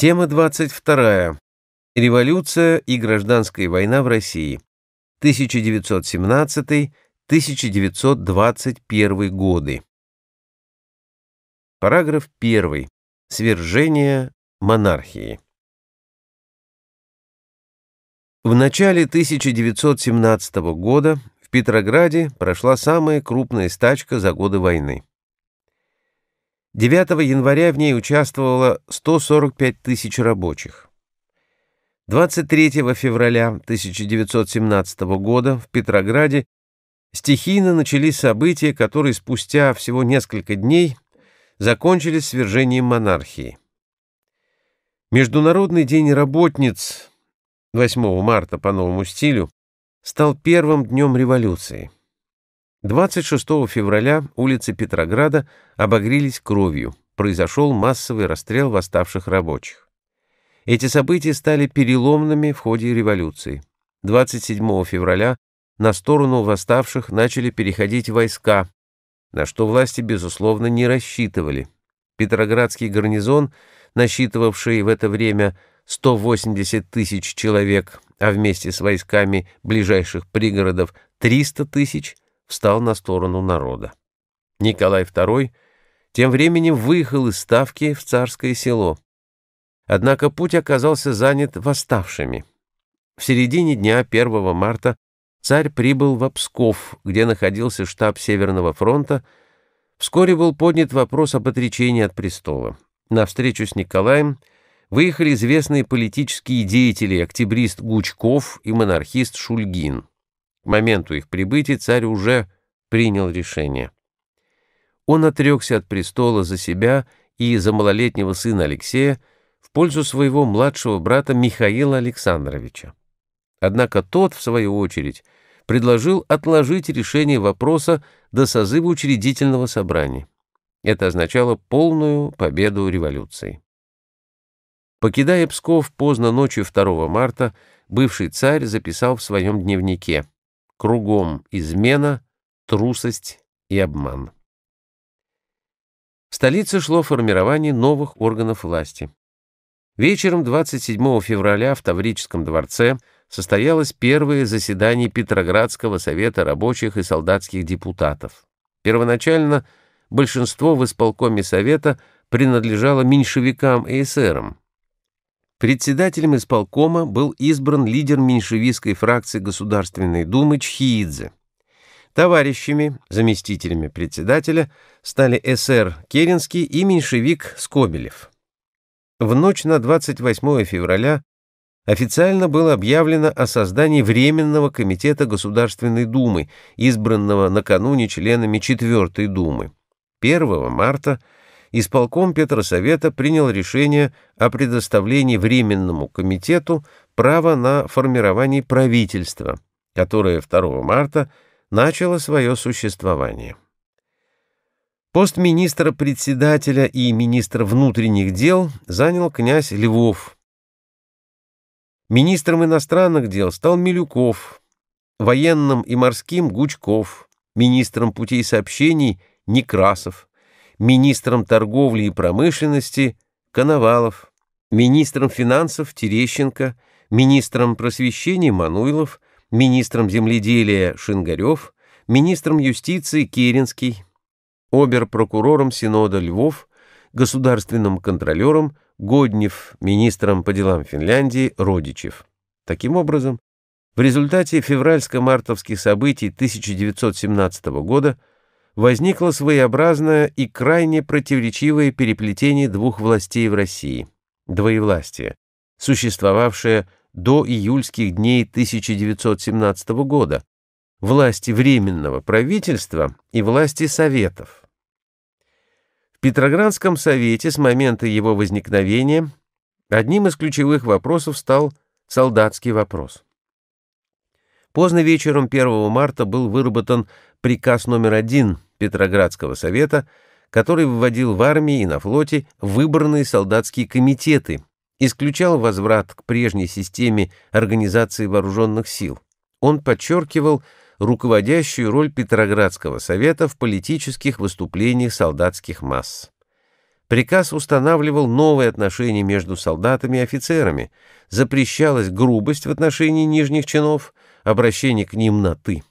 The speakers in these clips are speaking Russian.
Тема 22. Революция и гражданская война в России. 1917-1921 годы. Параграф 1. Свержение монархии. В начале 1917 года в Петрограде прошла самая крупная стачка за годы войны. 9 января в ней участвовало 145 тысяч рабочих. 23 февраля 1917 года в Петрограде стихийно начались события, которые спустя всего несколько дней закончились свержением монархии. Международный день работниц 8 марта по новому стилю стал первым днем революции. 26 февраля улицы Петрограда обогрелись кровью, произошел массовый расстрел восставших рабочих. Эти события стали переломными в ходе революции. 27 февраля на сторону восставших начали переходить войска, на что власти, безусловно, не рассчитывали. Петроградский гарнизон, насчитывавший в это время 180 тысяч человек, а вместе с войсками ближайших пригородов 300 тысяч, встал на сторону народа. Николай II тем временем выехал из Ставки в Царское село. Однако путь оказался занят восставшими. В середине дня 1 марта царь прибыл в Псков, где находился штаб Северного фронта. Вскоре был поднят вопрос об отречении от престола. На встречу с Николаем выехали известные политические деятели, октябрист Гучков и монархист Шульгин. К моменту их прибытия царь уже принял решение. Он отрекся от престола за себя и за малолетнего сына Алексея в пользу своего младшего брата Михаила Александровича. Однако тот, в свою очередь, предложил отложить решение вопроса до созыва учредительного собрания. Это означало полную победу революции. Покидая Псков поздно ночью 2 марта, бывший царь записал в своем дневнике Кругом измена, трусость и обман. В столице шло формирование новых органов власти. Вечером 27 февраля в Таврическом дворце состоялось первое заседание Петроградского совета рабочих и солдатских депутатов. Первоначально большинство в исполкоме совета принадлежало меньшевикам и эсерам, Председателем исполкома был избран лидер меньшевистской фракции Государственной Думы Чхиидзе. Товарищами, заместителями председателя, стали СР Керенский и меньшевик Скобелев. В ночь на 28 февраля официально было объявлено о создании Временного комитета Государственной Думы, избранного накануне членами Четвертой Думы. 1 марта – исполком Петросовета принял решение о предоставлении Временному комитету права на формирование правительства, которое 2 марта начало свое существование. Пост министра-председателя и министра внутренних дел занял князь Львов. Министром иностранных дел стал Милюков, военным и морским – Гучков, министром путей сообщений – Некрасов, министром торговли и промышленности Коновалов, министром финансов Терещенко, министром просвещения Мануилов, министром земледелия Шингарев, министром юстиции Керенский, оберпрокурором Синода Львов, государственным контролером Годнев, министром по делам Финляндии Родичев. Таким образом, в результате февральско-мартовских событий 1917 года возникло своеобразное и крайне противоречивое переплетение двух властей в России – двоевластие, существовавшее до июльских дней 1917 года, власти Временного правительства и власти Советов. В Петроградском совете с момента его возникновения одним из ключевых вопросов стал солдатский вопрос. Поздно вечером 1 марта был выработан приказ номер один Петроградского совета, который вводил в армии и на флоте выборные солдатские комитеты, исключал возврат к прежней системе организации вооруженных сил. Он подчеркивал руководящую роль Петроградского совета в политических выступлениях солдатских масс. Приказ устанавливал новые отношения между солдатами и офицерами, запрещалась грубость в отношении нижних чинов, обращение к ним на «ты».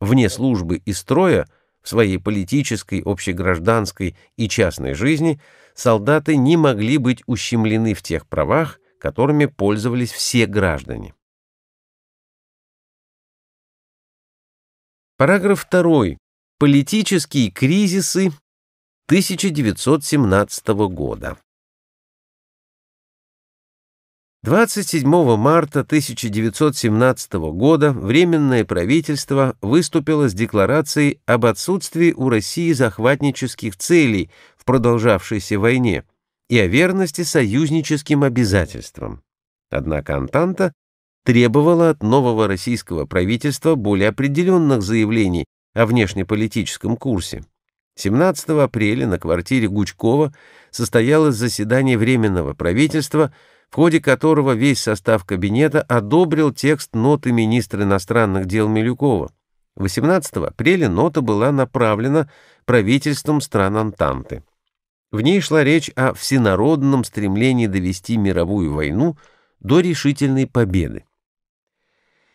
Вне службы и строя – в своей политической, общегражданской и частной жизни солдаты не могли быть ущемлены в тех правах, которыми пользовались все граждане. Параграф 2. Политические кризисы 1917 года. 27 марта 1917 года Временное правительство выступило с декларацией об отсутствии у России захватнических целей в продолжавшейся войне и о верности союзническим обязательствам. Однако Антанта требовала от нового российского правительства более определенных заявлений о внешнеполитическом курсе. 17 апреля на квартире Гучкова состоялось заседание Временного правительства – в ходе которого весь состав кабинета одобрил текст ноты министра иностранных дел Милюкова. 18 апреля нота была направлена правительством стран Антанты. В ней шла речь о всенародном стремлении довести мировую войну до решительной победы.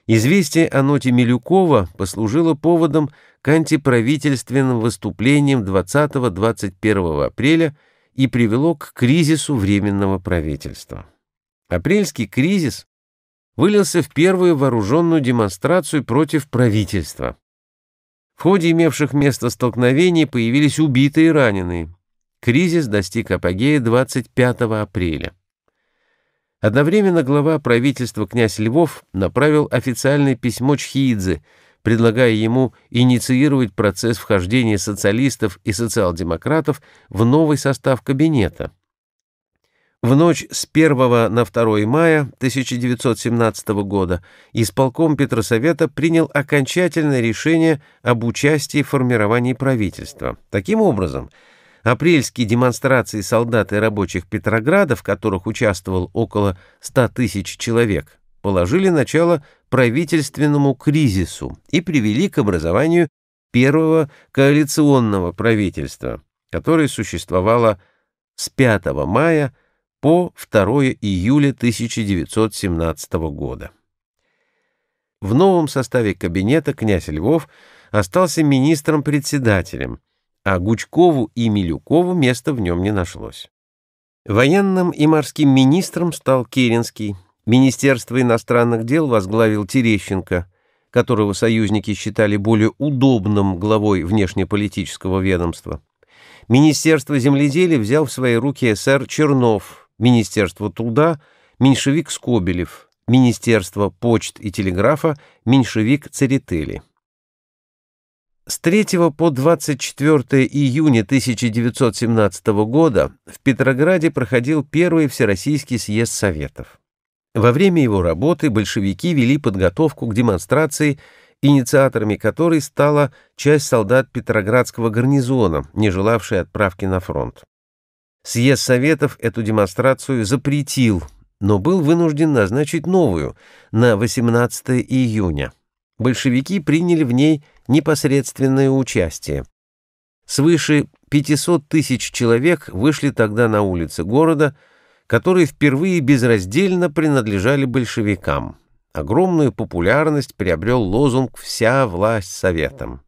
Известие о ноте Милюкова послужило поводом к антиправительственным выступлениям 20-21 апреля и привело к кризису Временного правительства. Апрельский кризис вылился в первую вооруженную демонстрацию против правительства. В ходе имевших место столкновений появились убитые и раненые. Кризис достиг апогея 25 апреля. Одновременно глава правительства князь Львов направил официальное письмо Чхиидзе, предлагая ему инициировать процесс вхождения социалистов и социал-демократов в новый состав кабинета – в ночь с 1 на 2 мая 1917 года исполком Петросовета принял окончательное решение об участии в формировании правительства. Таким образом, апрельские демонстрации солдат и рабочих Петрограда, в которых участвовал около 100 тысяч человек, положили начало правительственному кризису и привели к образованию первого коалиционного правительства, которое существовало с 5 мая 1917 по 2 июля 1917 года. В новом составе кабинета князь Львов остался министром-председателем, а Гучкову и Милюкову места в нем не нашлось. Военным и морским министром стал Керенский, Министерство иностранных дел возглавил Терещенко, которого союзники считали более удобным главой внешнеполитического ведомства. Министерство земледелия взял в свои руки СР Чернов, Министерство труда, меньшевик Скобелев, Министерство почт и телеграфа, меньшевик Церетели. С 3 по 24 июня 1917 года в Петрограде проходил первый Всероссийский съезд Советов. Во время его работы большевики вели подготовку к демонстрации, инициаторами которой стала часть солдат Петроградского гарнизона, не желавшей отправки на фронт. Съезд Советов эту демонстрацию запретил, но был вынужден назначить новую на 18 июня. Большевики приняли в ней непосредственное участие. Свыше 500 тысяч человек вышли тогда на улицы города, которые впервые безраздельно принадлежали большевикам. Огромную популярность приобрел лозунг «Вся власть советам».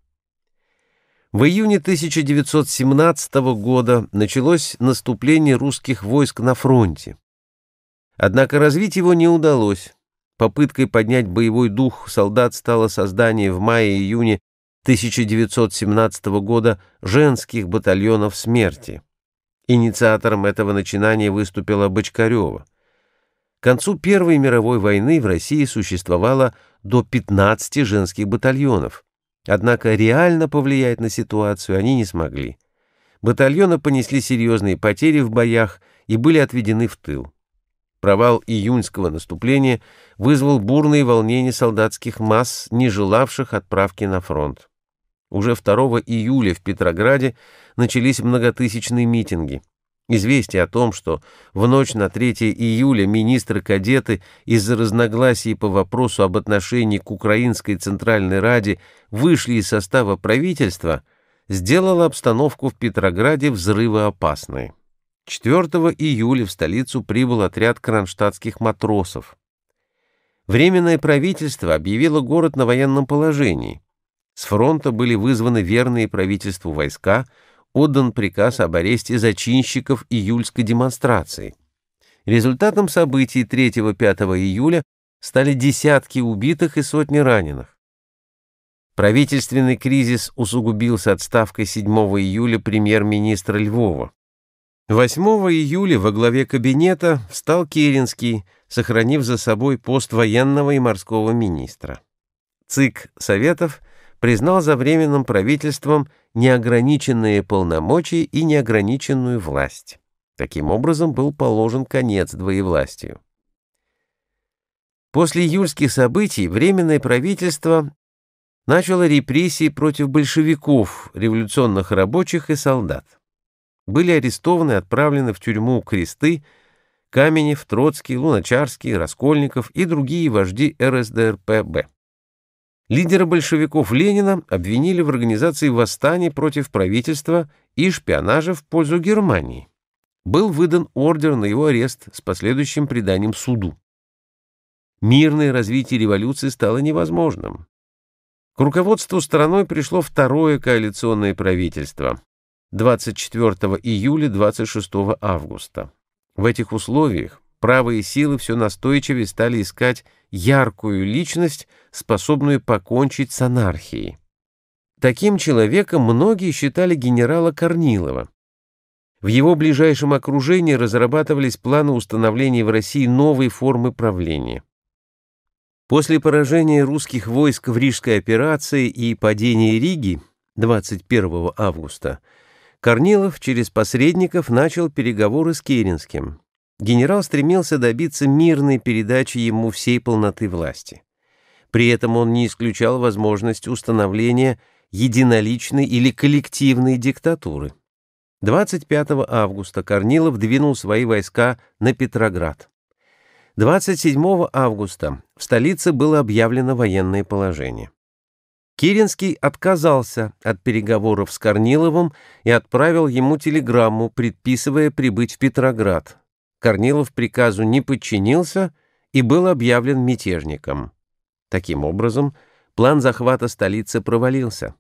В июне 1917 года началось наступление русских войск на фронте. Однако развить его не удалось. Попыткой поднять боевой дух солдат стало создание в мае-июне 1917 года женских батальонов смерти. Инициатором этого начинания выступила Бочкарева. К концу Первой мировой войны в России существовало до 15 женских батальонов – Однако реально повлиять на ситуацию они не смогли. Батальоны понесли серьезные потери в боях и были отведены в тыл. Провал июньского наступления вызвал бурные волнения солдатских масс, не желавших отправки на фронт. Уже 2 июля в Петрограде начались многотысячные митинги. Известие о том, что в ночь на 3 июля министры-кадеты из-за разногласий по вопросу об отношении к Украинской Центральной Раде вышли из состава правительства, сделало обстановку в Петрограде взрывоопасной. 4 июля в столицу прибыл отряд кронштадтских матросов. Временное правительство объявило город на военном положении. С фронта были вызваны верные правительству войска – отдан приказ об аресте зачинщиков июльской демонстрации. Результатом событий 3-5 июля стали десятки убитых и сотни раненых. Правительственный кризис усугубился отставкой 7 июля премьер-министра Львова. 8 июля во главе кабинета встал Керенский, сохранив за собой пост военного и морского министра. ЦИК Советов – признал за Временным правительством неограниченные полномочия и неограниченную власть. Таким образом был положен конец двоевластию. После июльских событий Временное правительство начало репрессии против большевиков, революционных рабочих и солдат. Были арестованы и отправлены в тюрьму кресты Каменев, Троцкий, Луначарский, Раскольников и другие вожди РСДРПБ. Лидера большевиков Ленина обвинили в организации восстаний против правительства и шпионажа в пользу Германии. Был выдан ордер на его арест с последующим преданием суду. Мирное развитие революции стало невозможным. К руководству страной пришло второе коалиционное правительство 24 июля 26 августа. В этих условиях Правые силы все настойчивее стали искать яркую личность, способную покончить с анархией. Таким человеком многие считали генерала Корнилова. В его ближайшем окружении разрабатывались планы установления в России новой формы правления. После поражения русских войск в Рижской операции и падения Риги 21 августа Корнилов через посредников начал переговоры с Керенским, генерал стремился добиться мирной передачи ему всей полноты власти. При этом он не исключал возможность установления единоличной или коллективной диктатуры. 25 августа Корнилов двинул свои войска на Петроград. 27 августа в столице было объявлено военное положение. Керенский отказался от переговоров с Корниловым и отправил ему телеграмму, предписывая прибыть в Петроград Корнилов приказу не подчинился и был объявлен мятежником. Таким образом, план захвата столицы провалился.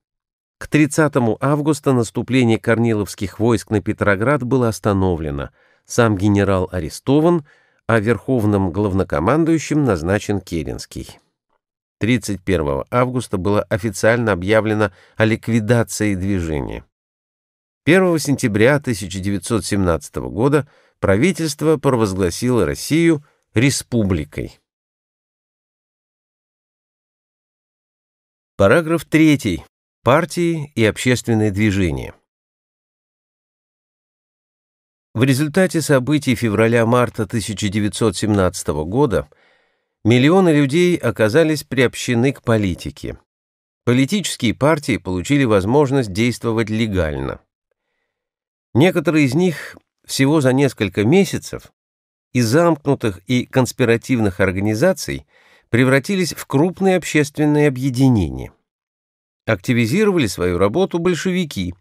К 30 августа наступление корниловских войск на Петроград было остановлено, сам генерал арестован, а верховным главнокомандующим назначен Керенский. 31 августа было официально объявлено о ликвидации движения. 1 сентября 1917 года правительство провозгласило Россию республикой. Параграф 3. Партии и общественные движения. В результате событий февраля-марта 1917 года миллионы людей оказались приобщены к политике. Политические партии получили возможность действовать легально. Некоторые из них всего за несколько месяцев из замкнутых и конспиративных организаций превратились в крупные общественные объединения. Активизировали свою работу большевики.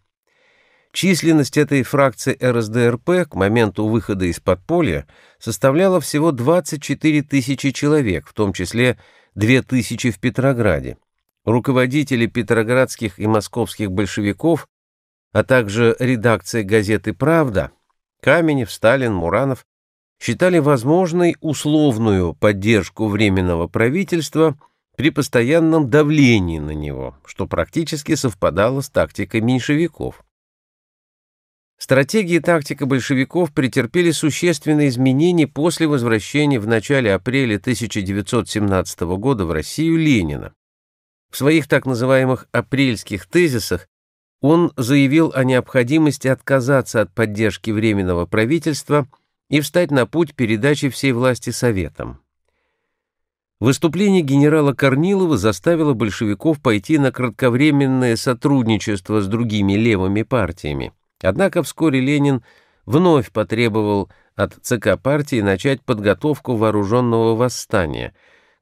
Численность этой фракции РСДРП к моменту выхода из подполья составляла всего 24 тысячи человек, в том числе 2 тысячи в Петрограде. Руководители петроградских и московских большевиков, а также редакция газеты «Правда» Каменев, Сталин, Муранов считали возможной условную поддержку Временного правительства при постоянном давлении на него, что практически совпадало с тактикой меньшевиков. Стратегия и тактика большевиков претерпели существенные изменения после возвращения в начале апреля 1917 года в Россию Ленина. В своих так называемых «апрельских тезисах» он заявил о необходимости отказаться от поддержки Временного правительства и встать на путь передачи всей власти Советам. Выступление генерала Корнилова заставило большевиков пойти на кратковременное сотрудничество с другими левыми партиями. Однако вскоре Ленин вновь потребовал от ЦК партии начать подготовку вооруженного восстания,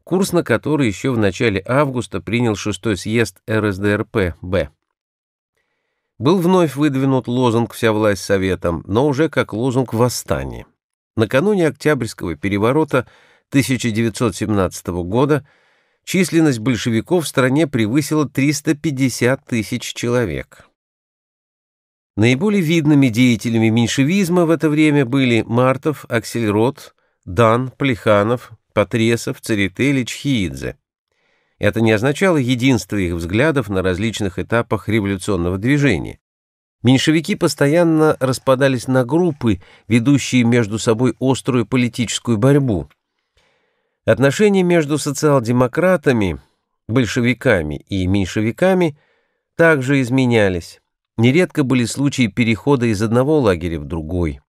курс на который еще в начале августа принял шестой съезд РСДРП-Б. Был вновь выдвинут лозунг «Вся власть советом», но уже как лозунг восстания. Накануне Октябрьского переворота 1917 года численность большевиков в стране превысила 350 тысяч человек. Наиболее видными деятелями меньшевизма в это время были Мартов, Аксельрод, Дан, Плеханов, Патресов, Церетели, Чхиидзе. Это не означало единство их взглядов на различных этапах революционного движения. Меньшевики постоянно распадались на группы, ведущие между собой острую политическую борьбу. Отношения между социал-демократами, большевиками и меньшевиками также изменялись. Нередко были случаи перехода из одного лагеря в другой.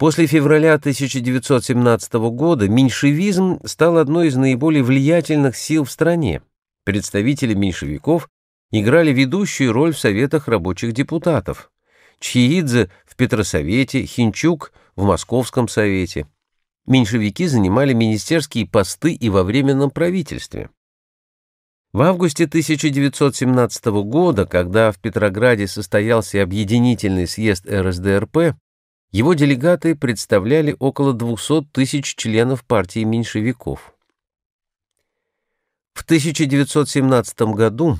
После февраля 1917 года меньшевизм стал одной из наиболее влиятельных сил в стране. Представители меньшевиков играли ведущую роль в советах рабочих депутатов. Чхиидзе в Петросовете, Хинчук в Московском совете. Меньшевики занимали министерские посты и во временном правительстве. В августе 1917 года, когда в Петрограде состоялся объединительный съезд РСДРП, его делегаты представляли около 200 тысяч членов партии меньшевиков. В 1917 году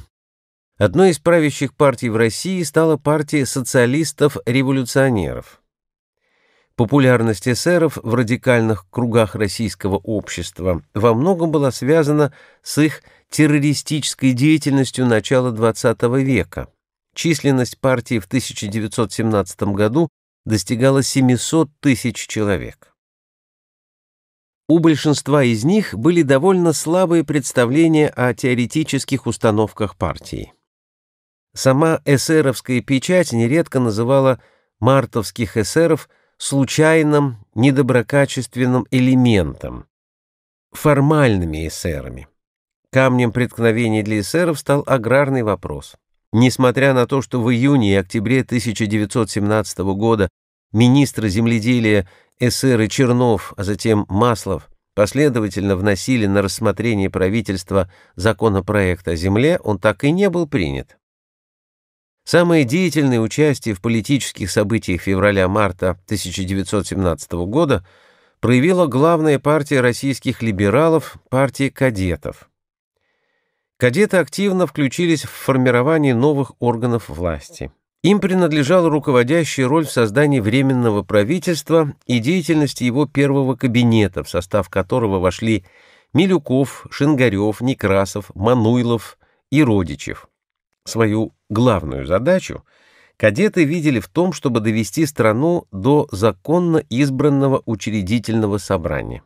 одной из правящих партий в России стала партия социалистов-революционеров. Популярность эсеров в радикальных кругах российского общества во многом была связана с их террористической деятельностью начала XX века. Численность партии в 1917 году достигала 700 тысяч человек. У большинства из них были довольно слабые представления о теоретических установках партии. Сама эсеровская печать нередко называла мартовских эсеров случайным, недоброкачественным элементом, формальными эсерами. Камнем преткновения для эсеров стал аграрный вопрос. Несмотря на то, что в июне и октябре 1917 года министры земледелия и Чернов, а затем Маслов последовательно вносили на рассмотрение правительства законопроект о земле, он так и не был принят. Самое деятельное участие в политических событиях февраля-марта 1917 года проявила главная партия российских либералов, партия кадетов. Кадеты активно включились в формирование новых органов власти. Им принадлежала руководящая роль в создании Временного правительства и деятельности его первого кабинета, в состав которого вошли Милюков, Шингарев, Некрасов, Мануйлов и Родичев. Свою главную задачу кадеты видели в том, чтобы довести страну до законно избранного учредительного собрания.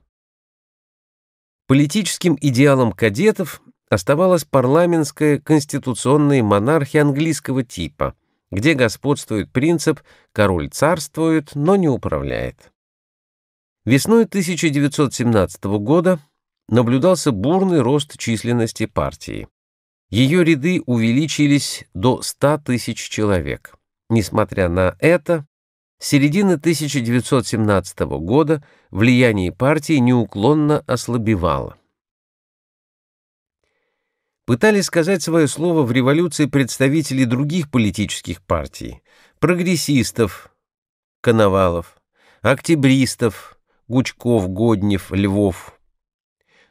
Политическим идеалом кадетов оставалась парламентская конституционная монархия английского типа, где господствует принцип «король царствует, но не управляет». Весной 1917 года наблюдался бурный рост численности партии. Ее ряды увеличились до 100 тысяч человек. Несмотря на это, с середины 1917 года влияние партии неуклонно ослабевало пытались сказать свое слово в революции представители других политических партий, прогрессистов, Коновалов, октябристов, Гучков, Годнев, Львов.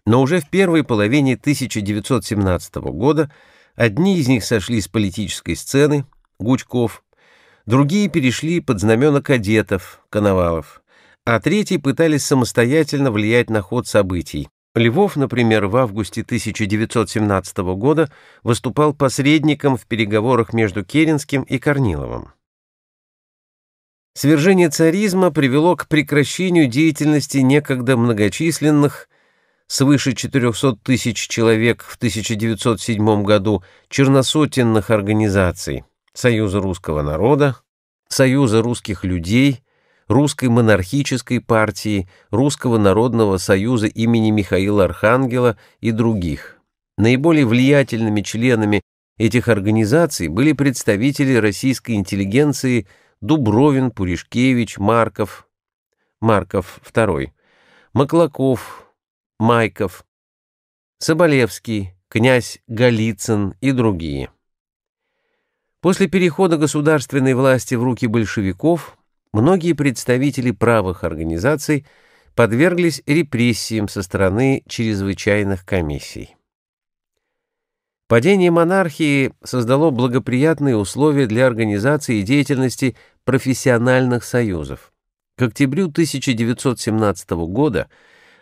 Но уже в первой половине 1917 года одни из них сошли с политической сцены, Гучков, другие перешли под знамена кадетов, Коновалов, а третьи пытались самостоятельно влиять на ход событий, Львов, например, в августе 1917 года выступал посредником в переговорах между Керенским и Корниловым. Свержение царизма привело к прекращению деятельности некогда многочисленных свыше 400 тысяч человек в 1907 году черносотенных организаций Союза русского народа, Союза русских людей – Русской монархической партии, Русского народного союза имени Михаила Архангела и других. Наиболее влиятельными членами этих организаций были представители российской интеллигенции Дубровин, Пуришкевич, Марков, Марков II, Маклаков, Майков, Соболевский, князь Голицын и другие. После перехода государственной власти в руки большевиков Многие представители правых организаций подверглись репрессиям со стороны чрезвычайных комиссий. Падение монархии создало благоприятные условия для организации и деятельности профессиональных союзов. К октябрю 1917 года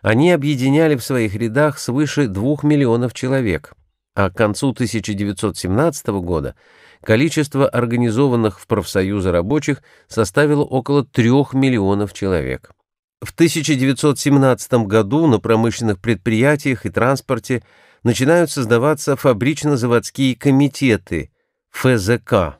они объединяли в своих рядах свыше 2 миллионов человек, а к концу 1917 года – количество организованных в профсоюзы рабочих составило около 3 миллионов человек. В 1917 году на промышленных предприятиях и транспорте начинают создаваться фабрично-заводские комитеты ФЗК,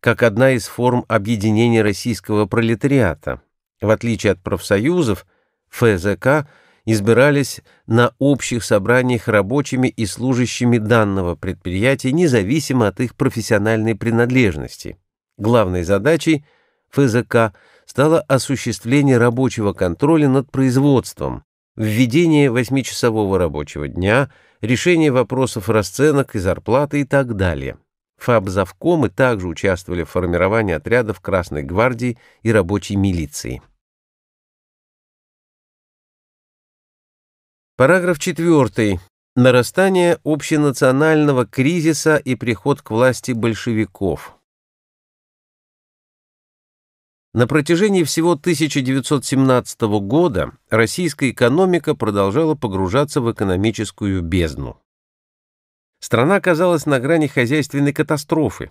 как одна из форм объединения российского пролетариата. В отличие от профсоюзов, ФЗК – избирались на общих собраниях рабочими и служащими данного предприятия независимо от их профессиональной принадлежности. Главной задачей ФЗК стало осуществление рабочего контроля над производством, введение восьмичасового рабочего дня, решение вопросов расценок и зарплаты и так далее. Фабзавкомы также участвовали в формировании отрядов Красной гвардии и рабочей милиции. Параграф 4. Нарастание общенационального кризиса и приход к власти большевиков. На протяжении всего 1917 года российская экономика продолжала погружаться в экономическую бездну. Страна оказалась на грани хозяйственной катастрофы,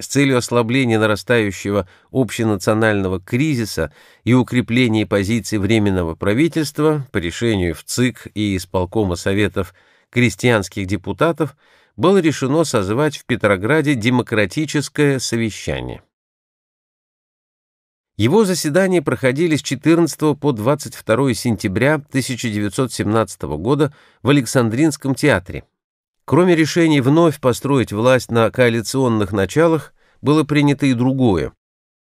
с целью ослабления нарастающего общенационального кризиса и укрепления позиций Временного правительства по решению в ЦИК и исполкома Советов крестьянских депутатов было решено созвать в Петрограде демократическое совещание. Его заседания проходили с 14 по 22 сентября 1917 года в Александринском театре. Кроме решений вновь построить власть на коалиционных началах, было принято и другое.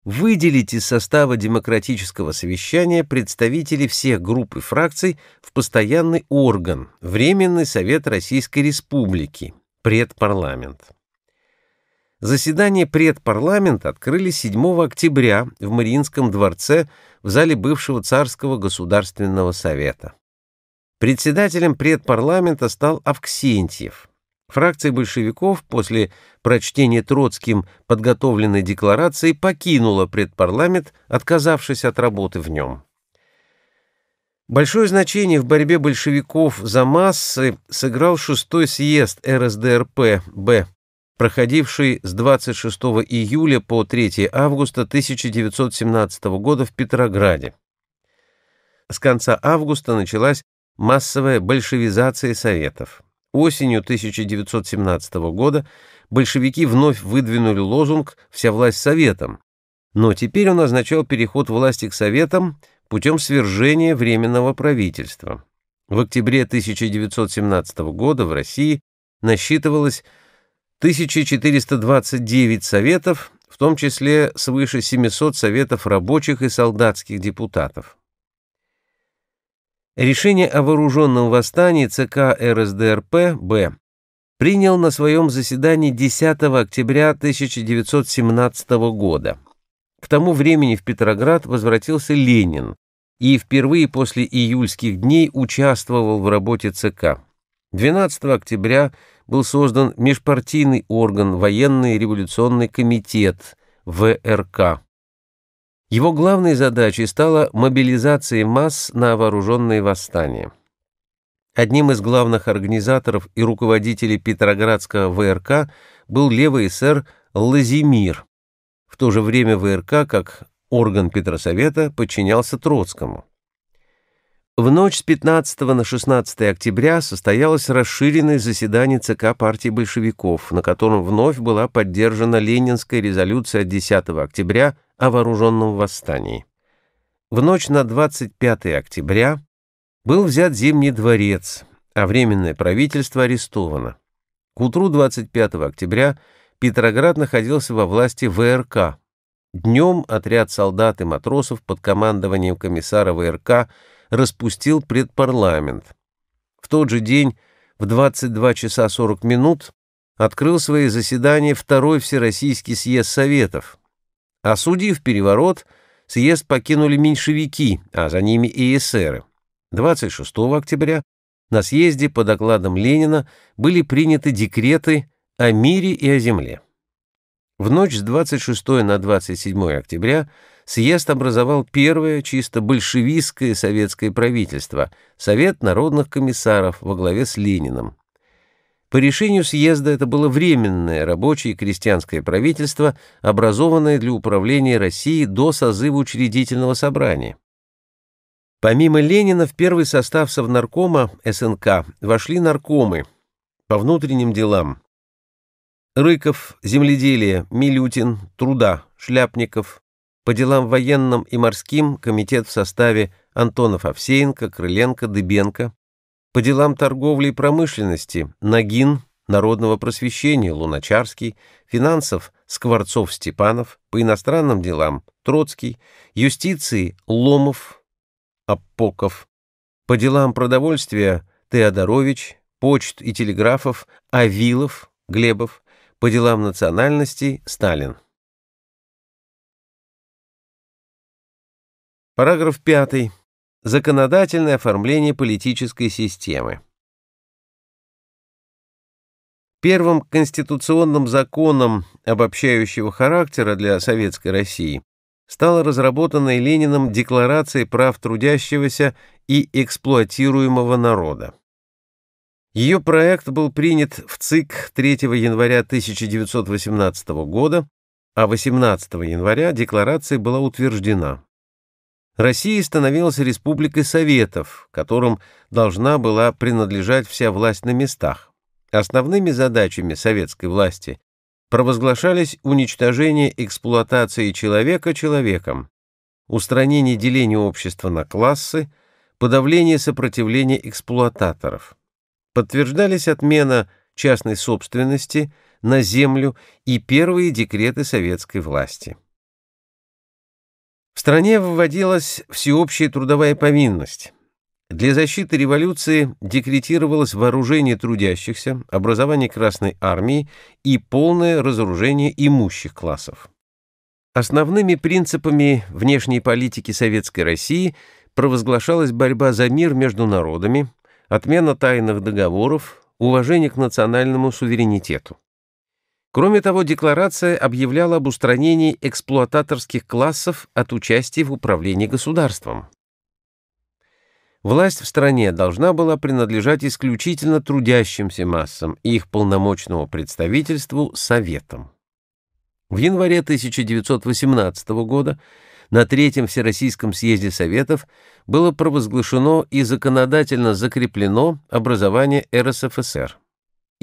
Выделить из состава демократического совещания представителей всех групп и фракций в постоянный орган, Временный Совет Российской Республики, предпарламент. Заседание предпарламента открыли 7 октября в Мариинском дворце в зале бывшего Царского государственного совета. Председателем предпарламента стал Авксентьев. Фракция большевиков после прочтения Троцким подготовленной декларации покинула предпарламент, отказавшись от работы в нем. Большое значение в борьбе большевиков за массы сыграл шестой съезд РСДРП Б, проходивший с 26 июля по 3 августа 1917 года в Петрограде. С конца августа началась массовая большевизация Советов. Осенью 1917 года большевики вновь выдвинули лозунг «Вся власть Советам», но теперь он означал переход власти к Советам путем свержения Временного правительства. В октябре 1917 года в России насчитывалось 1429 Советов, в том числе свыше 700 Советов рабочих и солдатских депутатов. Решение о вооруженном восстании ЦК РСДРП Б принял на своем заседании 10 октября 1917 года. К тому времени в Петроград возвратился Ленин и впервые после июльских дней участвовал в работе ЦК. 12 октября был создан межпартийный орган Военный революционный комитет ВРК. Его главной задачей стала мобилизация масс на вооруженные восстания. Одним из главных организаторов и руководителей Петроградского ВРК был левый эсер Лазимир. В то же время ВРК, как орган Петросовета, подчинялся Троцкому. В ночь с 15 на 16 октября состоялось расширенное заседание ЦК партии большевиков, на котором вновь была поддержана Ленинская резолюция от 10 октября о вооруженном восстании. В ночь на 25 октября был взят Зимний дворец, а Временное правительство арестовано. К утру 25 октября Петроград находился во власти ВРК. Днем отряд солдат и матросов под командованием комиссара ВРК распустил предпарламент. В тот же день в 22 часа 40 минут открыл свои заседания Второй Всероссийский съезд Советов, Осудив переворот, съезд покинули меньшевики, а за ними и эсеры. 26 октября на съезде по докладам Ленина были приняты декреты о мире и о земле. В ночь с 26 на 27 октября съезд образовал первое чисто большевистское советское правительство, Совет народных комиссаров во главе с Лениным. По решению съезда это было временное рабочее и крестьянское правительство, образованное для управления Россией до созыва учредительного собрания. Помимо Ленина в первый состав Совнаркома СНК вошли наркомы по внутренним делам. Рыков, земледелие, Милютин, труда, Шляпников. По делам военным и морским комитет в составе Антонов-Овсеенко, Крыленко, Дыбенко по делам торговли и промышленности Нагин, народного просвещения Луначарский, финансов Скворцов-Степанов, по иностранным делам Троцкий, юстиции Ломов, Апоков, по делам продовольствия Теодорович, почт и телеграфов Авилов, Глебов, по делам национальностей Сталин. Параграф пятый. Законодательное оформление политической системы. Первым конституционным законом обобщающего характера для Советской России стала разработанная Лениным Декларация прав трудящегося и эксплуатируемого народа. Ее проект был принят в ЦИК 3 января 1918 года, а 18 января декларация была утверждена. Россия становилась республикой советов, которым должна была принадлежать вся власть на местах. Основными задачами советской власти провозглашались уничтожение эксплуатации человека человеком, устранение деления общества на классы, подавление сопротивления эксплуататоров. Подтверждались отмена частной собственности на землю и первые декреты советской власти. В стране вводилась всеобщая трудовая повинность. Для защиты революции декретировалось вооружение трудящихся, образование Красной Армии и полное разоружение имущих классов. Основными принципами внешней политики Советской России провозглашалась борьба за мир между народами, отмена тайных договоров, уважение к национальному суверенитету. Кроме того, декларация объявляла об устранении эксплуататорских классов от участия в управлении государством. Власть в стране должна была принадлежать исключительно трудящимся массам и их полномочному представительству Советам. В январе 1918 года на Третьем Всероссийском съезде Советов было провозглашено и законодательно закреплено образование РСФСР.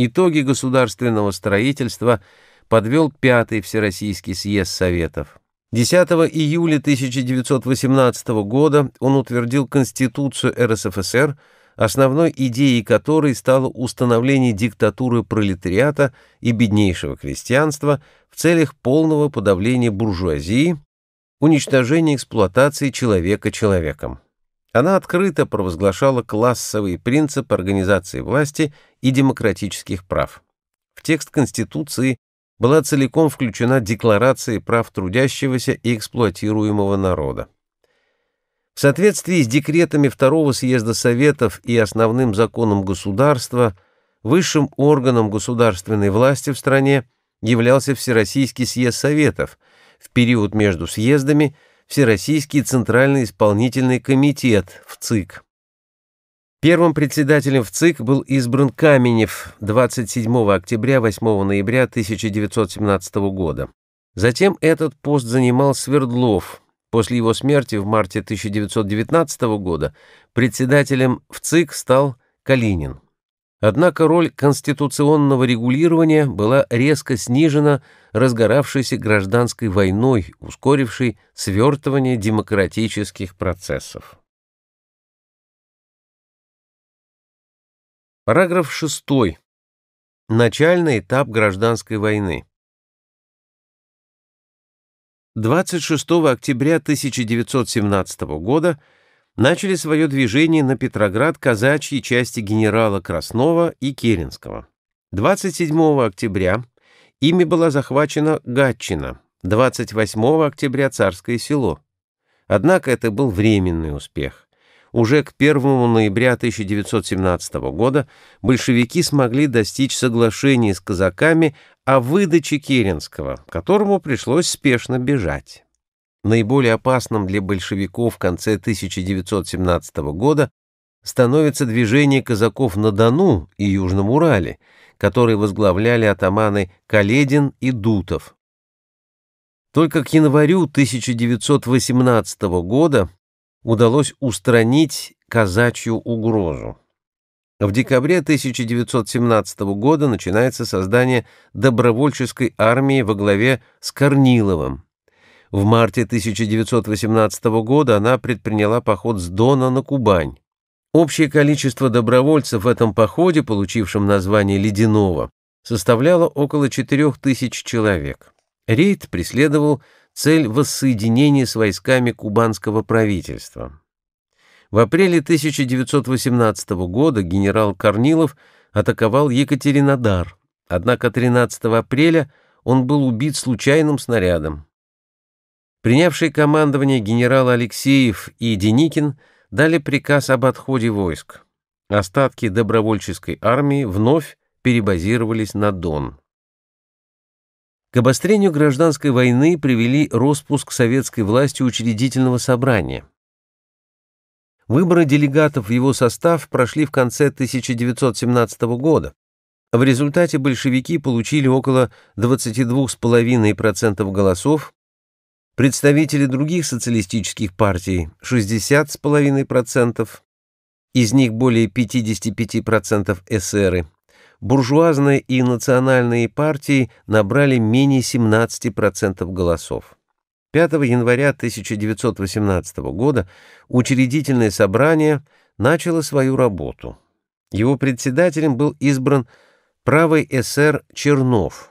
Итоги государственного строительства подвел Пятый Всероссийский съезд Советов. 10 июля 1918 года он утвердил Конституцию РСФСР, основной идеей которой стало установление диктатуры пролетариата и беднейшего крестьянства в целях полного подавления буржуазии, уничтожения эксплуатации человека человеком. Она открыто провозглашала классовые принципы организации власти и демократических прав. В текст Конституции была целиком включена Декларация прав трудящегося и эксплуатируемого народа. В соответствии с декретами Второго съезда Советов и основным законом государства, высшим органом государственной власти в стране являлся Всероссийский съезд Советов в период между съездами – Всероссийский Центральный исполнительный комитет в ЦИК. Первым председателем в ЦИК был избран Каменев 27 октября 8 ноября 1917 года. Затем этот пост занимал Свердлов. После его смерти в марте 1919 года председателем в ЦИК стал Калинин. Однако роль конституционного регулирования была резко снижена разгоравшейся гражданской войной, ускорившей свертывание демократических процессов. Параграф 6. Начальный этап гражданской войны. 26 октября 1917 года начали свое движение на Петроград казачьи части генерала Краснова и Керенского. 27 октября ими была захвачена Гатчина, 28 октября Царское село. Однако это был временный успех. Уже к 1 ноября 1917 года большевики смогли достичь соглашения с казаками о выдаче Керенского, которому пришлось спешно бежать наиболее опасным для большевиков в конце 1917 года становится движение казаков на Дону и Южном Урале, которые возглавляли атаманы Каледин и Дутов. Только к январю 1918 года удалось устранить казачью угрозу. В декабре 1917 года начинается создание добровольческой армии во главе с Корниловым. В марте 1918 года она предприняла поход с Дона на Кубань. Общее количество добровольцев в этом походе, получившем название «Ледяного», составляло около 4000 человек. Рейд преследовал цель воссоединения с войсками кубанского правительства. В апреле 1918 года генерал Корнилов атаковал Екатеринодар, однако 13 апреля он был убит случайным снарядом. Принявший командование генерал Алексеев и Деникин дали приказ об отходе войск. Остатки добровольческой армии вновь перебазировались на Дон. К обострению гражданской войны привели распуск советской власти учредительного собрания. Выборы делегатов в его состав прошли в конце 1917 года. В результате большевики получили около 22,5% голосов, Представители других социалистических партий – 60,5%, из них более 55% эсеры. Буржуазные и национальные партии набрали менее 17% голосов. 5 января 1918 года учредительное собрание начало свою работу. Его председателем был избран правый эсер Чернов.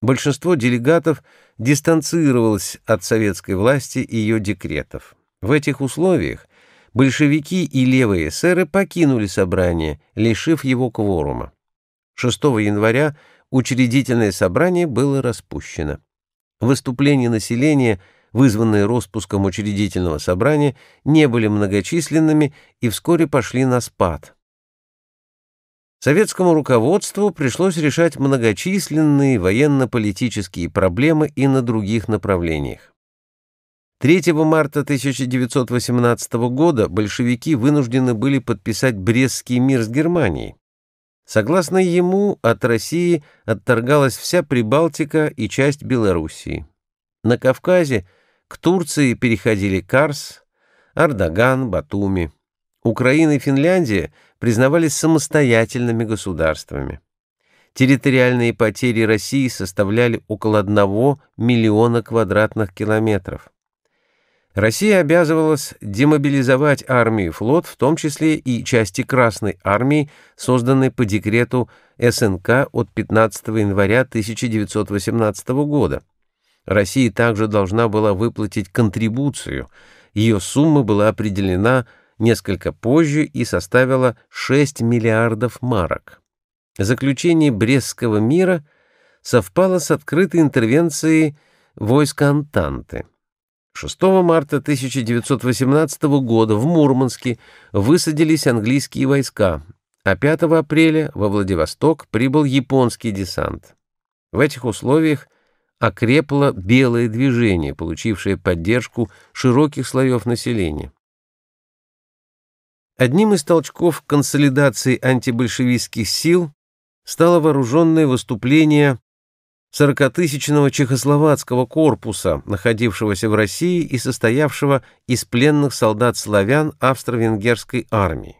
Большинство делегатов – дистанцировалась от советской власти и ее декретов. В этих условиях большевики и левые эсеры покинули собрание, лишив его кворума. 6 января учредительное собрание было распущено. Выступления населения, вызванные распуском учредительного собрания, не были многочисленными и вскоре пошли на спад – Советскому руководству пришлось решать многочисленные военно-политические проблемы и на других направлениях. 3 марта 1918 года большевики вынуждены были подписать Брестский мир с Германией. Согласно ему, от России отторгалась вся Прибалтика и часть Белоруссии. На Кавказе к Турции переходили Карс, Ардаган, Батуми. Украина и Финляндия – признавались самостоятельными государствами. Территориальные потери России составляли около 1 миллиона квадратных километров. Россия обязывалась демобилизовать армию и флот, в том числе и части Красной армии, созданной по декрету СНК от 15 января 1918 года. Россия также должна была выплатить контрибуцию. Ее сумма была определена – несколько позже и составила 6 миллиардов марок. Заключение Брестского мира совпало с открытой интервенцией войск Антанты. 6 марта 1918 года в Мурманске высадились английские войска, а 5 апреля во Владивосток прибыл японский десант. В этих условиях окрепло белое движение, получившее поддержку широких слоев населения. Одним из толчков консолидации антибольшевистских сил стало вооруженное выступление 40-тысячного чехословацкого корпуса, находившегося в России и состоявшего из пленных солдат-славян австро-венгерской армии.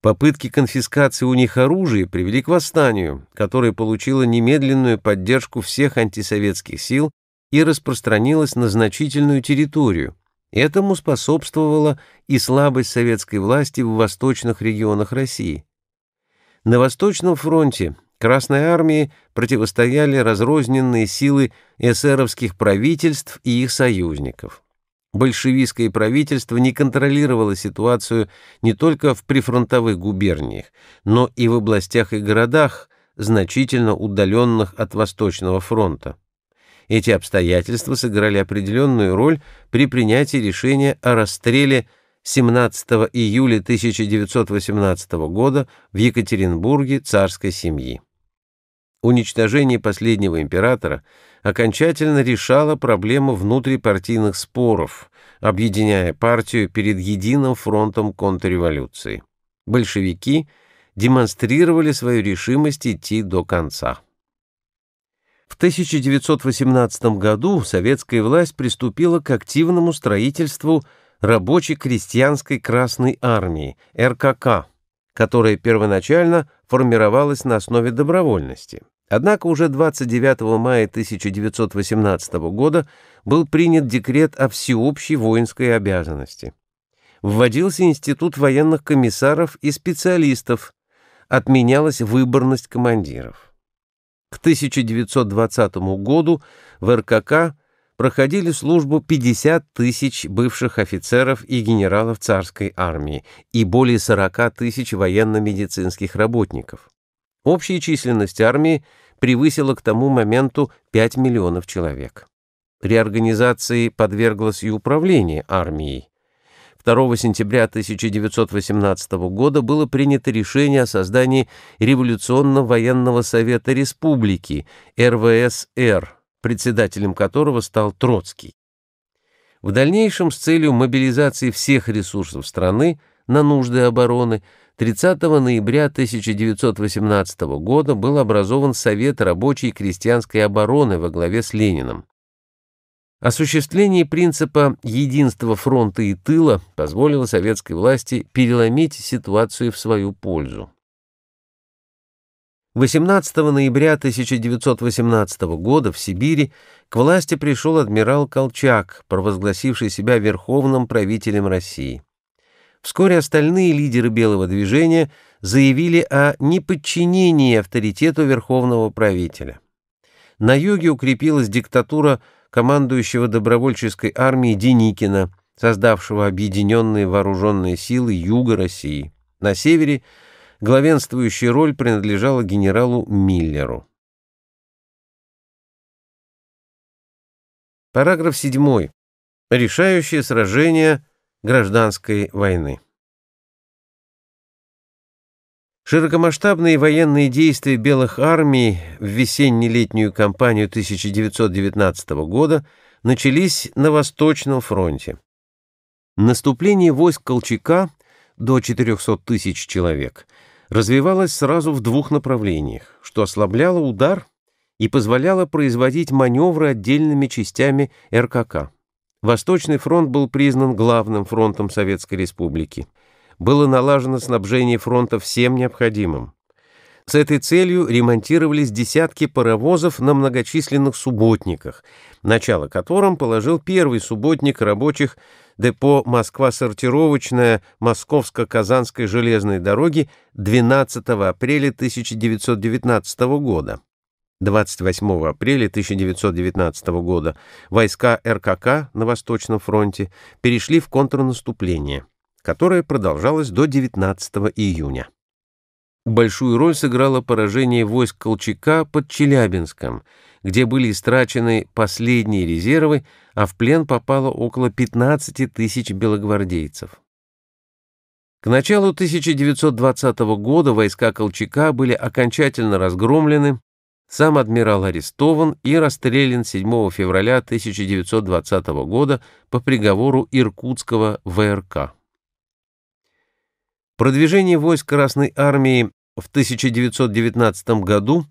Попытки конфискации у них оружия привели к восстанию, которое получило немедленную поддержку всех антисоветских сил и распространилось на значительную территорию – Этому способствовала и слабость советской власти в восточных регионах России. На Восточном фронте Красной армии противостояли разрозненные силы эсеровских правительств и их союзников. Большевистское правительство не контролировало ситуацию не только в прифронтовых губерниях, но и в областях и городах, значительно удаленных от Восточного фронта. Эти обстоятельства сыграли определенную роль при принятии решения о расстреле 17 июля 1918 года в Екатеринбурге царской семьи. Уничтожение последнего императора окончательно решало проблему внутрипартийных споров, объединяя партию перед единым фронтом контрреволюции. Большевики демонстрировали свою решимость идти до конца. В 1918 году советская власть приступила к активному строительству рабоче-крестьянской Красной Армии, РКК, которая первоначально формировалась на основе добровольности. Однако уже 29 мая 1918 года был принят декрет о всеобщей воинской обязанности. Вводился институт военных комиссаров и специалистов, отменялась выборность командиров. К 1920 году в РКК проходили службу 50 тысяч бывших офицеров и генералов царской армии и более 40 тысяч военно-медицинских работников. Общая численность армии превысила к тому моменту 5 миллионов человек. Реорганизации подверглось и управление армией. 2 сентября 1918 года было принято решение о создании Революционно-военного совета республики РВСР, председателем которого стал Троцкий. В дальнейшем с целью мобилизации всех ресурсов страны на нужды обороны 30 ноября 1918 года был образован Совет рабочей и крестьянской обороны во главе с Лениным. Осуществление принципа единства фронта и тыла позволило советской власти переломить ситуацию в свою пользу. 18 ноября 1918 года в Сибири к власти пришел адмирал Колчак, провозгласивший себя верховным правителем России. Вскоре остальные лидеры Белого движения заявили о неподчинении авторитету верховного правителя. На юге укрепилась диктатура командующего добровольческой армией Деникина, создавшего объединенные вооруженные силы Юга России. На севере главенствующая роль принадлежала генералу Миллеру. Параграф 7. Решающее сражение гражданской войны. Широкомасштабные военные действия белых армий в весенне-летнюю кампанию 1919 года начались на Восточном фронте. Наступление войск Колчака до 400 тысяч человек развивалось сразу в двух направлениях, что ослабляло удар и позволяло производить маневры отдельными частями РКК. Восточный фронт был признан главным фронтом Советской Республики было налажено снабжение фронта всем необходимым. С этой целью ремонтировались десятки паровозов на многочисленных субботниках, начало которым положил первый субботник рабочих депо «Москва-сортировочная» Московско-Казанской железной дороги 12 апреля 1919 года. 28 апреля 1919 года войска РКК на Восточном фронте перешли в контрнаступление которая продолжалась до 19 июня. Большую роль сыграло поражение войск Колчака под Челябинском, где были истрачены последние резервы, а в плен попало около 15 тысяч белогвардейцев. К началу 1920 года войска Колчака были окончательно разгромлены, сам адмирал арестован и расстрелян 7 февраля 1920 года по приговору Иркутского ВРК. Продвижение войск Красной Армии в 1919 году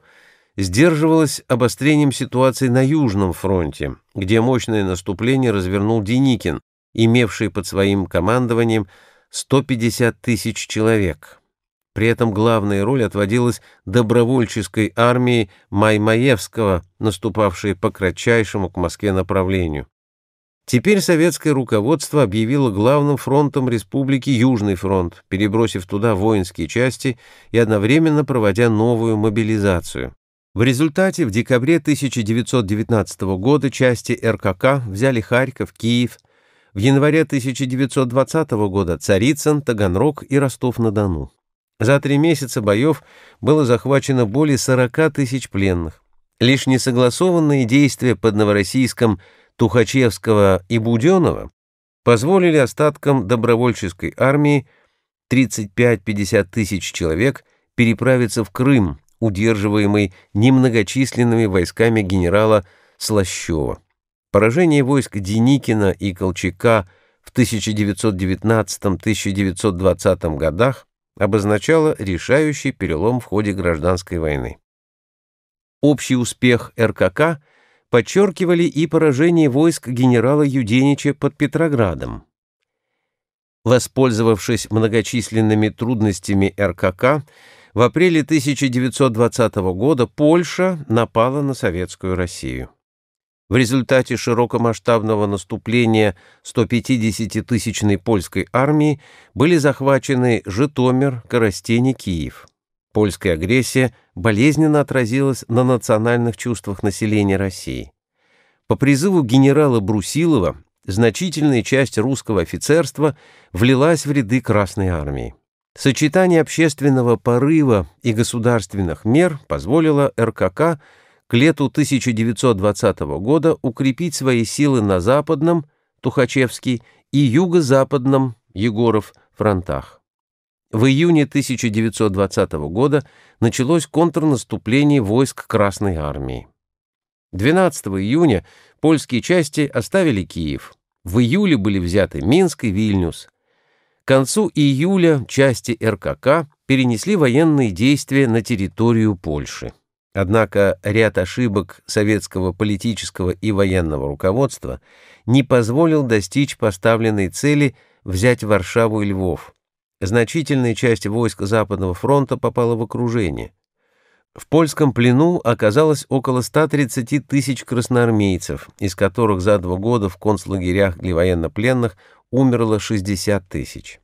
сдерживалось обострением ситуации на Южном фронте, где мощное наступление развернул Деникин, имевший под своим командованием 150 тысяч человек. При этом главная роль отводилась добровольческой армии Маймаевского, наступавшей по кратчайшему к Москве направлению. Теперь советское руководство объявило главным фронтом республики Южный фронт, перебросив туда воинские части и одновременно проводя новую мобилизацию. В результате в декабре 1919 года части РКК взяли Харьков, Киев, в январе 1920 года Царицын, Таганрог и Ростов-на-Дону. За три месяца боев было захвачено более 40 тысяч пленных. Лишь несогласованные действия под Новороссийском – Тухачевского и Буденова позволили остаткам добровольческой армии 35-50 тысяч человек переправиться в Крым, удерживаемый немногочисленными войсками генерала Слащева. Поражение войск Деникина и Колчака в 1919-1920 годах обозначало решающий перелом в ходе гражданской войны. Общий успех РКК – подчеркивали и поражение войск генерала Юденича под Петроградом. Воспользовавшись многочисленными трудностями РКК, в апреле 1920 года Польша напала на Советскую Россию. В результате широкомасштабного наступления 150-тысячной польской армии были захвачены Житомир, Коростень и Киев. Польская агрессия болезненно отразилась на национальных чувствах населения России. По призыву генерала Брусилова значительная часть русского офицерства влилась в ряды Красной армии. Сочетание общественного порыва и государственных мер позволило РКК к лету 1920 года укрепить свои силы на западном, Тухачевский, и юго-западном, Егоров, фронтах. В июне 1920 года началось контрнаступление войск Красной армии. 12 июня польские части оставили Киев. В июле были взяты Минск и Вильнюс. К концу июля части РКК перенесли военные действия на территорию Польши. Однако ряд ошибок советского политического и военного руководства не позволил достичь поставленной цели взять Варшаву и Львов – Значительная часть войск Западного фронта попала в окружение. В польском плену оказалось около 130 тысяч красноармейцев, из которых за два года в концлагерях для военнопленных умерло 60 тысяч.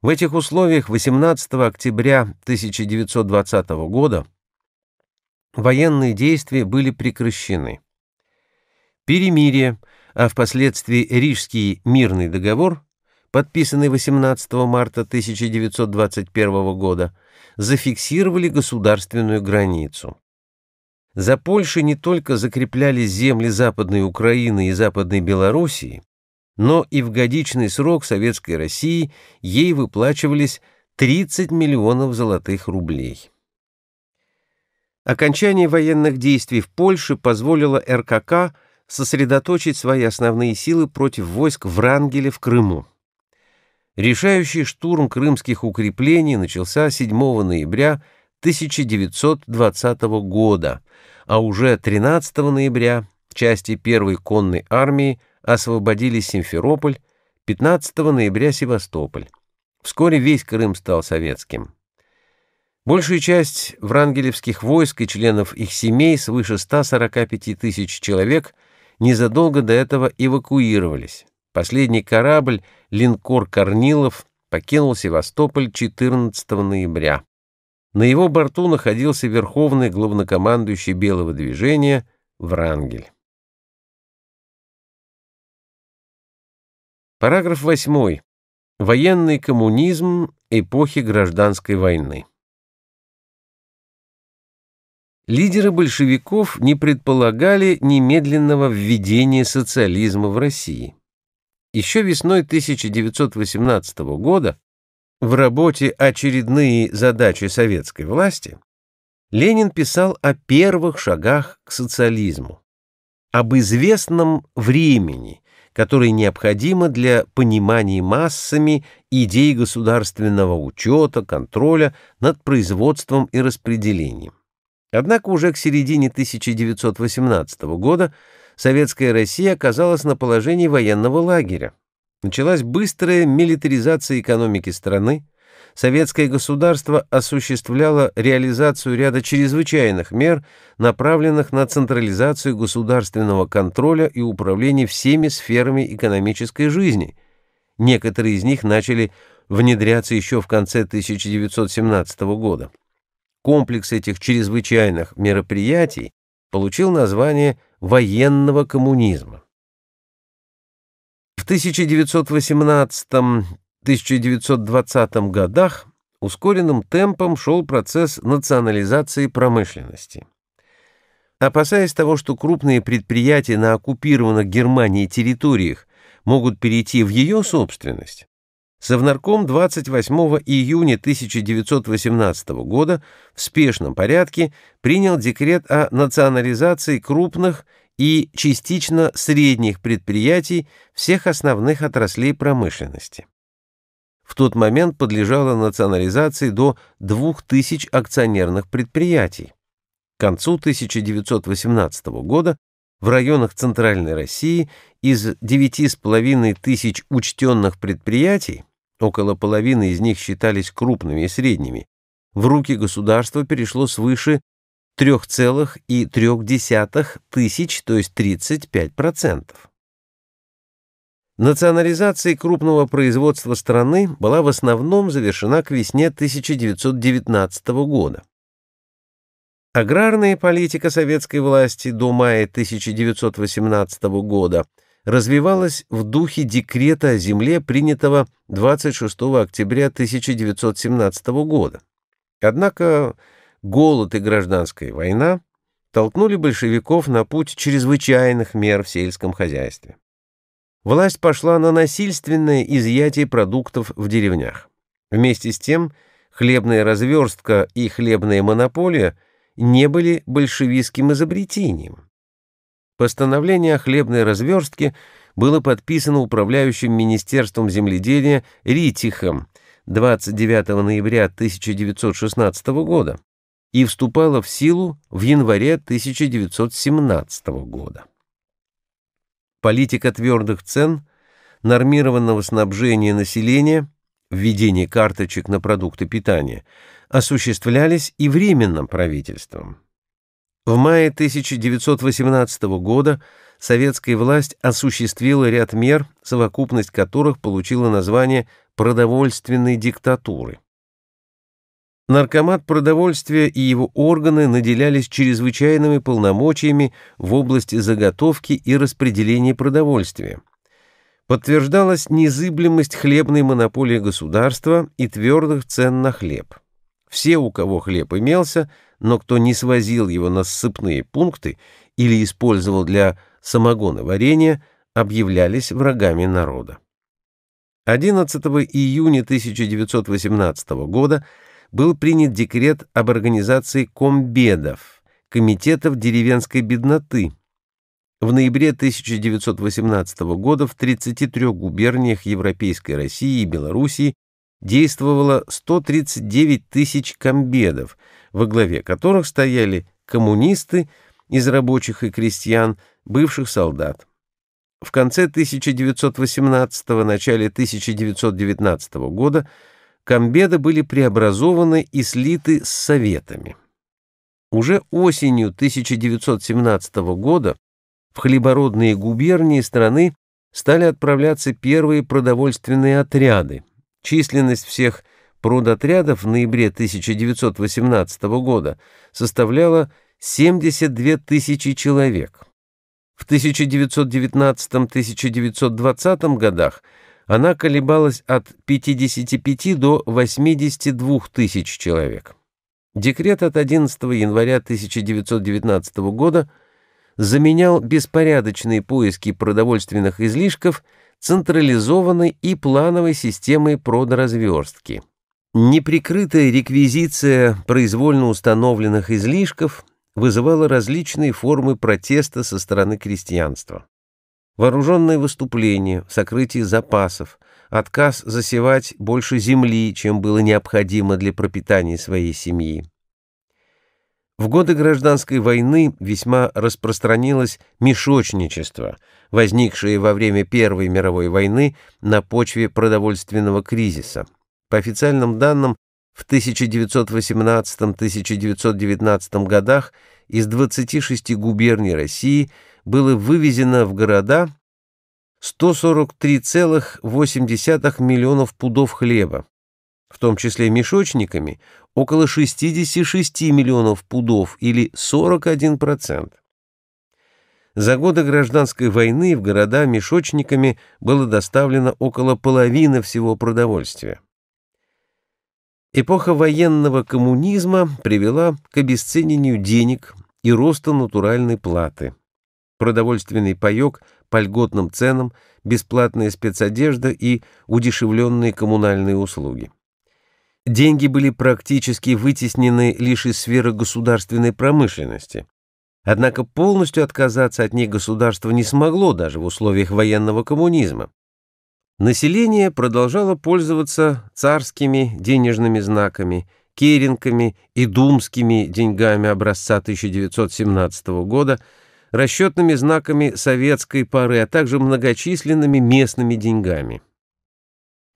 В этих условиях 18 октября 1920 года военные действия были прекращены. Перемирие, а впоследствии Рижский мирный договор подписанный 18 марта 1921 года, зафиксировали государственную границу. За Польшей не только закрепляли земли Западной Украины и Западной Белоруссии, но и в годичный срок Советской России ей выплачивались 30 миллионов золотых рублей. Окончание военных действий в Польше позволило РКК сосредоточить свои основные силы против войск Врангеля в Крыму. Решающий штурм крымских укреплений начался 7 ноября 1920 года, а уже 13 ноября части первой конной армии освободили Симферополь, 15 ноября Севастополь. Вскоре весь Крым стал советским. Большая часть врангелевских войск и членов их семей, свыше 145 тысяч человек, незадолго до этого эвакуировались. Последний корабль, линкор «Корнилов», покинул Севастополь 14 ноября. На его борту находился верховный главнокомандующий Белого движения Врангель. Параграф 8. Военный коммунизм эпохи гражданской войны. Лидеры большевиков не предполагали немедленного введения социализма в России. Еще весной 1918 года в работе «Очередные задачи советской власти» Ленин писал о первых шагах к социализму, об известном времени, которое необходимо для понимания массами идей государственного учета, контроля над производством и распределением. Однако уже к середине 1918 года советская Россия оказалась на положении военного лагеря. Началась быстрая милитаризация экономики страны, советское государство осуществляло реализацию ряда чрезвычайных мер, направленных на централизацию государственного контроля и управления всеми сферами экономической жизни. Некоторые из них начали внедряться еще в конце 1917 года. Комплекс этих чрезвычайных мероприятий получил название военного коммунизма. В 1918-1920 годах ускоренным темпом шел процесс национализации промышленности. Опасаясь того, что крупные предприятия на оккупированных Германией территориях могут перейти в ее собственность, Совнарком 28 июня 1918 года в спешном порядке принял декрет о национализации крупных и частично средних предприятий всех основных отраслей промышленности. В тот момент подлежало национализации до 2000 акционерных предприятий. К концу 1918 года в районах Центральной России из 9,5 тысяч учтенных предприятий Около половины из них считались крупными и средними. В руки государства перешло свыше 3,3 тысяч, то есть 35%. Национализация крупного производства страны была в основном завершена к весне 1919 года. Аграрная политика советской власти до мая 1918 года – развивалась в духе декрета о земле, принятого 26 октября 1917 года. Однако голод и гражданская война толкнули большевиков на путь чрезвычайных мер в сельском хозяйстве. Власть пошла на насильственное изъятие продуктов в деревнях. Вместе с тем, хлебная разверстка и хлебная монополия не были большевистским изобретением. Постановление о хлебной разверстке было подписано управляющим Министерством земледелия Ритихом 29 ноября 1916 года и вступало в силу в январе 1917 года. Политика твердых цен, нормированного снабжения населения, введение карточек на продукты питания осуществлялись и временным правительством – в мае 1918 года советская власть осуществила ряд мер, совокупность которых получила название «продовольственной диктатуры». Наркомат продовольствия и его органы наделялись чрезвычайными полномочиями в области заготовки и распределения продовольствия. Подтверждалась незыблемость хлебной монополии государства и твердых цен на хлеб. Все, у кого хлеб имелся – но кто не свозил его на сыпные пункты или использовал для самогона варенья, объявлялись врагами народа. 11 июня 1918 года был принят декрет об организации комбедов, комитетов деревенской бедноты. В ноябре 1918 года в 33 губерниях Европейской России и Белоруссии действовало 139 тысяч комбедов – во главе которых стояли коммунисты из рабочих и крестьян, бывших солдат. В конце 1918-го, начале 1919 года комбеды были преобразованы и слиты с советами. Уже осенью 1917 года в хлебородные губернии страны стали отправляться первые продовольственные отряды. Численность всех прудотрядов в ноябре 1918 года составляло 72 тысячи человек. В 1919-1920 годах она колебалась от 55 до 82 тысяч человек. Декрет от 11 января 1919 года заменял беспорядочные поиски продовольственных излишков централизованной и плановой системой продразверстки. Неприкрытая реквизиция произвольно установленных излишков вызывала различные формы протеста со стороны крестьянства. Вооруженные выступления, сокрытие запасов, отказ засевать больше земли, чем было необходимо для пропитания своей семьи. В годы гражданской войны весьма распространилось мешочничество, возникшее во время Первой мировой войны на почве продовольственного кризиса. По официальным данным, в 1918-1919 годах из 26 губерний России было вывезено в города 143,8 миллионов пудов хлеба, в том числе мешочниками около 66 миллионов пудов или 41%. За годы гражданской войны в города мешочниками было доставлено около половины всего продовольствия. Эпоха военного коммунизма привела к обесценению денег и росту натуральной платы. Продовольственный паёк по льготным ценам, бесплатная спецодежда и удешевленные коммунальные услуги. Деньги были практически вытеснены лишь из сферы государственной промышленности. Однако полностью отказаться от них государство не смогло даже в условиях военного коммунизма. Население продолжало пользоваться царскими денежными знаками, керенками и думскими деньгами образца 1917 года, расчетными знаками советской поры, а также многочисленными местными деньгами.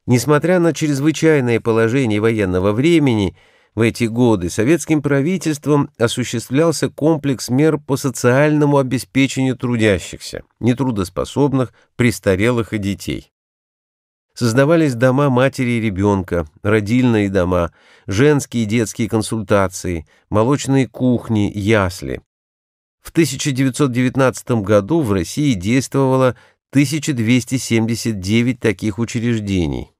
Несмотря на чрезвычайное положение военного времени, в эти годы советским правительством осуществлялся комплекс мер по социальному обеспечению трудящихся, нетрудоспособных, престарелых и детей. Создавались дома матери и ребенка, родильные дома, женские и детские консультации, молочные кухни, ясли. В 1919 году в России действовало 1279 таких учреждений.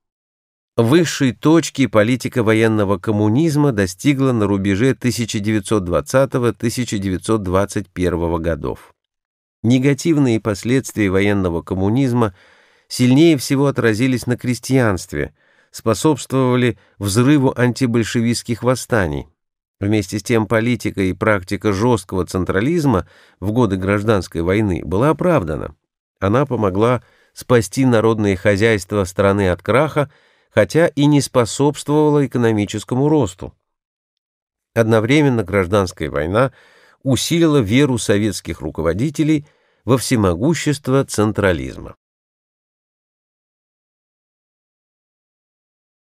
Высшей точки политика военного коммунизма достигла на рубеже 1920-1921 годов. Негативные последствия военного коммунизма – сильнее всего отразились на крестьянстве, способствовали взрыву антибольшевистских восстаний. Вместе с тем политика и практика жесткого централизма в годы гражданской войны была оправдана. Она помогла спасти народные хозяйства страны от краха, хотя и не способствовала экономическому росту. Одновременно гражданская война усилила веру советских руководителей во всемогущество централизма.